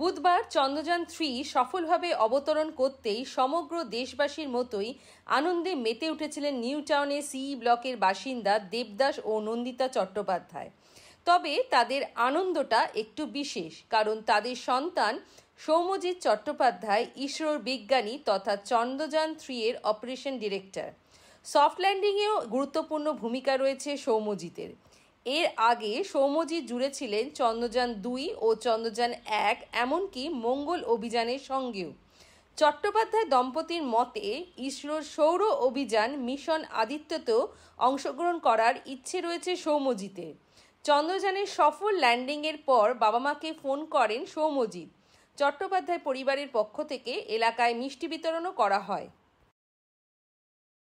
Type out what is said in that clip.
বুধবার চন্দ্রযান থ্রি সফলভাবে অবতরণ করতেই সমগ্র দেশবাসীর মতোই আনন্দে মেতে উঠেছিলেন নিউ টাউনে সি ব্লকের বাসিন্দা দেবদাস ও নন্দিতা চট্টোপাধ্যায় তবে তাদের আনন্দটা একটু বিশেষ কারণ তাদের সন্তান সৌমজিৎ চট্টোপাধ্যায় ইসরোর বিজ্ঞানী তথা চন্দ্রযান থ্রি এর অপারেশন ডিরেক্টর সফট ল্যান্ডিংয়েও গুরুত্বপূর্ণ ভূমিকা রয়েছে সৌমজিতের এর আগে সৌমজি জুড়ে ছিলেন চন্দ্রযান দুই ও চন্দ্রযান এক এমনকি মঙ্গল অভিযানের সঙ্গেও চট্টোপাধ্যায় দম্পতির মতে ইসরোর সৌর অভিযান মিশন আদিত্যতেও অংশগ্রহণ করার ইচ্ছে রয়েছে সৌমজিতে চন্দ্রযানের সফল ল্যান্ডিংয়ের পর বাবা মাকে ফোন করেন সৌমজিৎ চট্টোপাধ্যায় পরিবারের পক্ষ থেকে এলাকায় মিষ্টি বিতরণও করা হয়